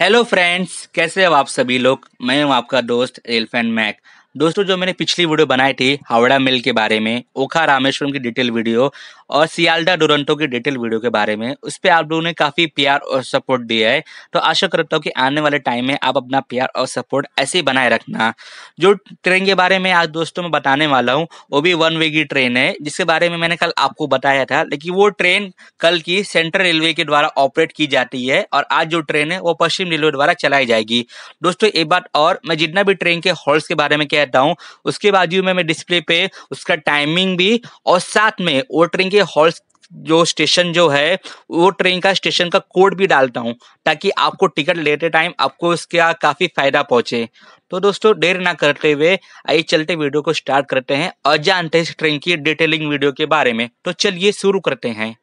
hello friends कैसे हो आप सभी लोग मैं हूं आपका दोस्त एल्फेन मैक दोस्तों जो मैंने पिछली वीडियो बनाई थी हावड़ा मिल के बारे में ओखा रामेश्वरम की डिटेल वीडियो और सियालडा डोरंटो की डिटेल वीडियो के बारे में उस पर आप लोगों ने काफ़ी प्यार और सपोर्ट दिया है तो आशा करता हूँ कि आने वाले टाइम में आप अपना प्यार और सपोर्ट ऐसे ही बनाए रखना जो ट्रेन के बारे में आज दोस्तों में बताने वाला हूँ वो भी वन वे की ट्रेन है जिसके बारे में मैंने कल आपको बताया था लेकिन वो ट्रेन कल की सेंट्रल रेलवे के द्वारा ऑपरेट की जाती है और आज जो ट्रेन है वो पश्चिम रेलवे द्वारा चलाई जाएगी दोस्तों एक बात और मैं जितना भी ट्रेन के हॉल्स के बारे में कह रहता हूँ उसके बाजू में मैं डिस्प्ले पे उसका टाइमिंग भी और साथ में वो ट्रेन के हॉल्स जो स्टेशन जो है वो ट्रेन का स्टेशन का कोड भी डालता हूँ ताकि आपको टिकट लेते टाइम आपको इसका काफ़ी फायदा पहुंचे तो दोस्तों देर ना करते हुए आइए चलते वीडियो को स्टार्ट करते हैं और जानते हैं ट्रेन की डिटेलिंग वीडियो के बारे में तो चलिए शुरू करते हैं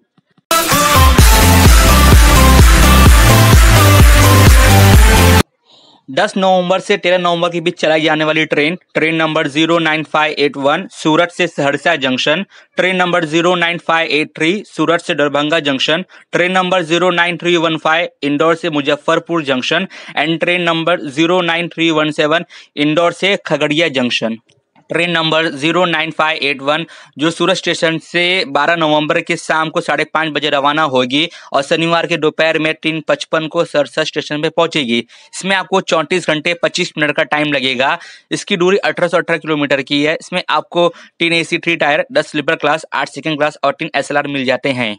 दस नवंबर से तेरह नवंबर के बीच चलाई जाने वाली train train number zero nine five eight one Surat से Saharsa junction train number zero nine five eight three Surat से Darbhanga junction train number zero nine three one five Indore से Muzaffarpur junction and train number zero nine three one seven Indore से Khagaria junction train number zero nine five eight one जो Surat station से बारह नवंबर के शाम को साढ़े पाँच बजे रवाना होगी और शनिवार के दोपहर में तीन पचपन को सरसा स्टेशन पर पहुंचेगी इसमें आपको चौंतीस घंटे पच्चीस मिनट का टाइम लगेगा इसकी दूरी अठारह सौ अठारह किलोमीटर की है इसमें आपको तीन ए सी थ्री टायर दस स्लीपर क्लास आठ सेकेंड क्लास और तीन एस मिल जाते हैं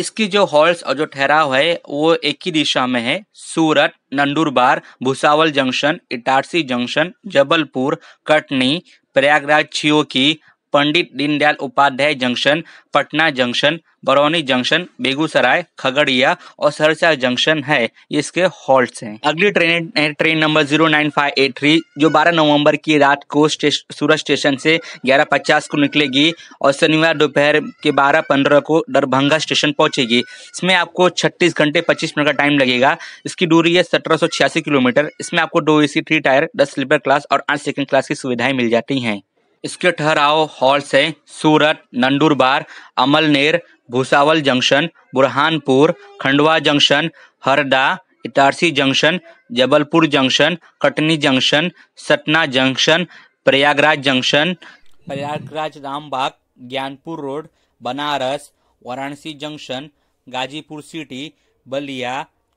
इसकी जो हॉल्स और जो ठहराव है वो एक ही दिशा में है Surat Nandurbar Bhusawal junction Itarsi junction Jabalpur Katni Prayagraj Chheoki Pandit Deendayal Upadhyay junction Patna junction Barauni junction Begusarai Khagaria और सरसा जंक्शन है इसके हॉल्ट हैं अगली ट्रेन है train number zero nine five eight three जो बारह नवंबर की रात को सूरज स्टेशन से ग्यारह पचास को निकलेगी और शनिवार दोपहर के बारह पंद्रह को दरभंगा स्टेशन पहुंचेगी इसमें आपको छत्तीस घंटे पच्चीस मिनट का टाइम लगेगा इसकी दूरी है सत्रह सौ छियासी किलोमीटर इसमें आपको दो ए सी थ्री टायर दस स्लीपर क्लास और आठ सेकेंड क्लास की सुविधाएं मिल जाती हैं इसके ठहराव हॉल से Surat Nandurbar Amalner Bhusawal junction Burhanpur Khandwa junction Harda Itarsi junction Jabalpur junction Katni junction Satna junction Prayagraj junction Prayagraj Rambagh Gyanpur road Banaras Varanasi junction Ghazipur city Ballia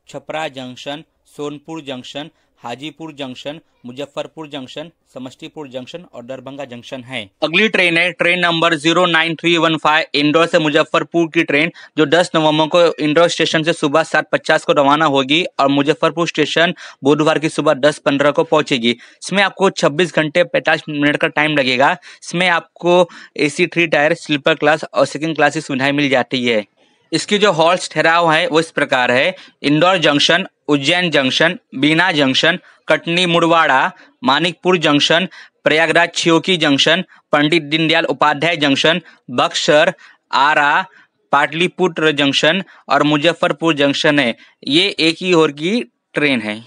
Chhapra junction Sonpur junction Hajipur junction Muzaffarpur junction Samastipur junction और दरभंगा जंक्शन है अगली ट्रेन है train number zero nine three one five Indore से मुजफ्फरपुर की ट्रेन जो 10 नवंबर को इंदौर स्टेशन से सुबह सात पचास को रवाना होगी और मुजफ्फरपुर स्टेशन बुधवार की सुबह दस पंद्रह को पहुंचेगी इसमें आपको छब्बीस घंटे पैंतालीस मिनट का टाइम लगेगा इसमें आपको A C three tier sleeper class और सेकेंड क्लास की सुविधाएं मिल जाती है इसकी जो हॉल्स ठहराव है वो इस प्रकार है Indore junction Ujjain junction Bina junction Katni Murwara Manikpur junction Prayagraj Chheoki junction Pandit Deendayal Upadhyay junction Buxar Arrah Pataliputra junction और मुजफ्फरपुर जंक्शन है ये एक ही और की ट्रेन है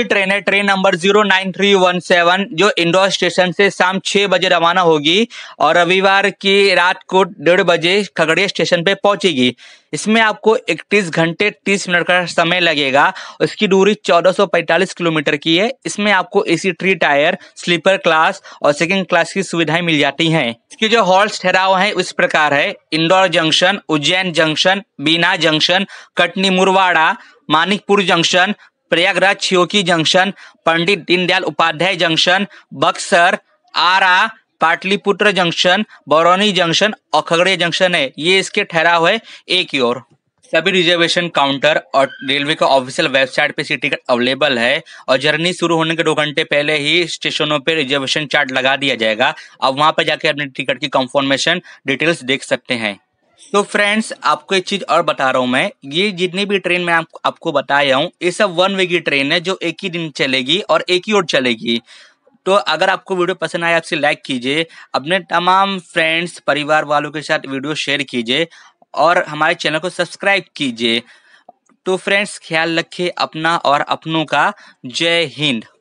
की ट्रेन है train number zero nine three one seven जो इंदौर स्टेशन से शाम छः बजे रवाना होगी और रविवार की रात को डेढ़ बजे खगड़िया स्टेशन पे पहुंचेगी इसमें आपको इकतीस घंटे तीस मिनट का समय लगेगा इसकी दूरी 1445 किलोमीटर की है इसमें आपको AC three tier sleeper class और सेकेंड क्लास की सुविधाएं मिल जाती हैं इसकी जो हॉल्स ठहराव है उस प्रकार है Indore junction Ujjain junction Bina junction Katni Murwara Manikpur junction Prayagraj Chheoki junction Pandit Deendayal Upadhyay junction Buxar Arrah Pataliputra junction Barauni junction और खगड़े जंक्शन है ये इसके ठहराव है एक ही ओर सभी रिजर्वेशन काउंटर और रेलवे का ऑफिशियल वेबसाइट पे सीट टिकट अवेलेबल है और जर्नी शुरू होने के दो घंटे पहले ही स्टेशनों पे रिजर्वेशन चार्ट लगा दिया जाएगा अब वहां पर जाके अपने टिकट की कंफर्मेशन डिटेल्स देख सकते हैं तो फ्रेंड्स आपको एक चीज और बता रहा हूँ मैं ये जितनी भी ट्रेन मैं आप, आपको बताया हूँ ये सब वन वे की ट्रेन है जो एक ही दिन चलेगी और एक ही ओर चलेगी तो अगर आपको वीडियो पसंद आए आपसे लाइक कीजिए अपने तमाम फ्रेंड्स परिवार वालों के साथ वीडियो शेयर कीजिए और हमारे चैनल को सब्सक्राइब कीजिए तो फ्रेंड्स ख्याल रखिए अपना और अपनों का जय हिंद